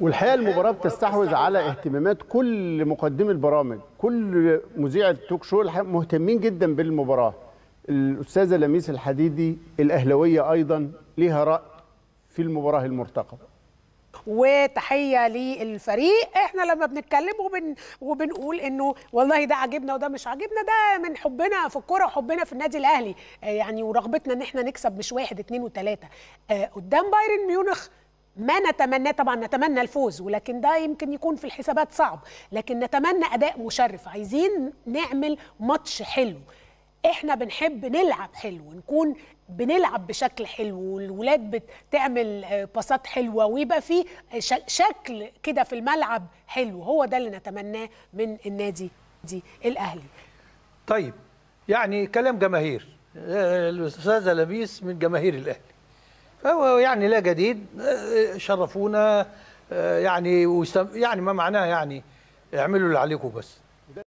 والحقيقه المباراه بتستحوذ على اهتمامات كل مقدمي البرامج كل مذيع التوك شو مهتمين جدا بالمباراه الاستاذه لميس الحديدي الاهلاويه ايضا ليها راي في المباراه المرتقبه وتحيه للفريق احنا لما بنتكلم وبن وبنقول انه والله ده عاجبنا وده مش عاجبنا ده من حبنا في الكوره وحبنا في النادي الاهلي يعني ورغبتنا ان احنا نكسب مش واحد اتنين وتلاته آه، قدام بايرن ميونخ ما نتمناه طبعا نتمنى الفوز ولكن ده يمكن يكون في الحسابات صعب لكن نتمنى اداء مشرف عايزين نعمل ماتش حلو احنا بنحب نلعب حلو نكون بنلعب بشكل حلو والولاد بتعمل آه، باصات حلوه ويبقى في شكل كده في الملعب حلو هو ده اللي نتمناه من النادي دي الاهلي طيب يعني كلام جماهير آه، الاستاذه لبيس من جماهير الاهلي هو يعني لا جديد آه، شرفونا آه، يعني يعني ما معناه يعني اعملوا اللي عليكم بس